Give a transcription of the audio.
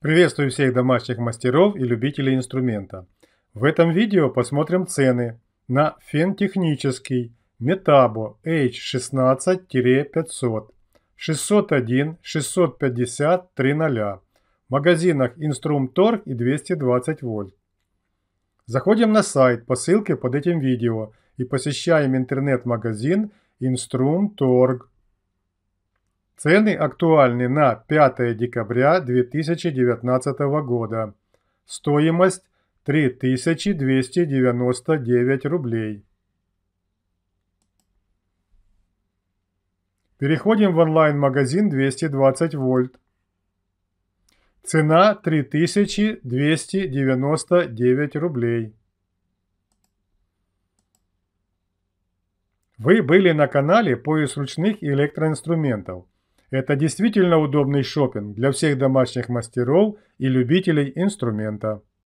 Приветствую всех домашних мастеров и любителей инструмента. В этом видео посмотрим цены на фен технический Metabo H16-500, 601, 650, 3.0 в магазинах Инструмторг и 220 вольт. Заходим на сайт по ссылке под этим видео и посещаем интернет-магазин Инструмторг. Цены актуальны на 5 декабря 2019 года. Стоимость 3299 рублей. Переходим в онлайн-магазин 220 вольт. Цена 3299 рублей. Вы были на канале «Поиск ручных электроинструментов». Это действительно удобный шопинг для всех домашних мастеров и любителей инструмента.